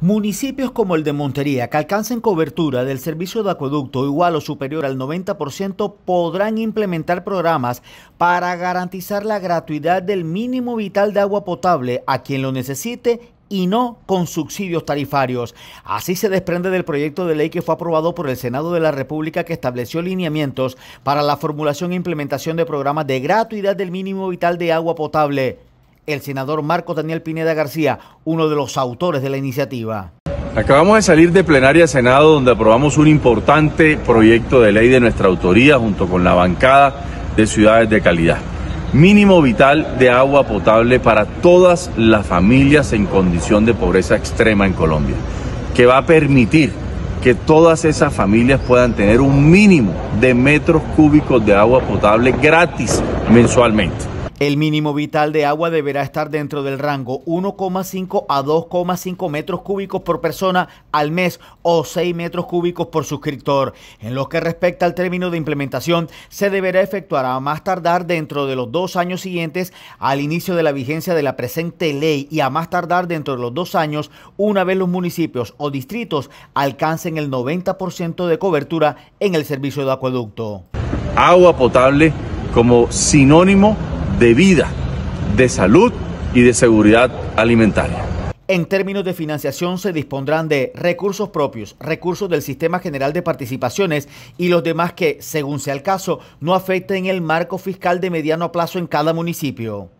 Municipios como el de Montería, que alcancen cobertura del servicio de acueducto igual o superior al 90%, podrán implementar programas para garantizar la gratuidad del mínimo vital de agua potable a quien lo necesite y no con subsidios tarifarios. Así se desprende del proyecto de ley que fue aprobado por el Senado de la República que estableció lineamientos para la formulación e implementación de programas de gratuidad del mínimo vital de agua potable el senador Marco Daniel Pineda García, uno de los autores de la iniciativa. Acabamos de salir de plenaria Senado donde aprobamos un importante proyecto de ley de nuestra autoría junto con la bancada de ciudades de calidad. Mínimo vital de agua potable para todas las familias en condición de pobreza extrema en Colombia, que va a permitir que todas esas familias puedan tener un mínimo de metros cúbicos de agua potable gratis mensualmente. El mínimo vital de agua deberá estar dentro del rango 1,5 a 2,5 metros cúbicos por persona al mes o 6 metros cúbicos por suscriptor. En lo que respecta al término de implementación, se deberá efectuar a más tardar dentro de los dos años siguientes al inicio de la vigencia de la presente ley y a más tardar dentro de los dos años una vez los municipios o distritos alcancen el 90% de cobertura en el servicio de acueducto. Agua potable como sinónimo de vida, de salud y de seguridad alimentaria. En términos de financiación se dispondrán de recursos propios, recursos del Sistema General de Participaciones y los demás que, según sea el caso, no afecten el marco fiscal de mediano plazo en cada municipio.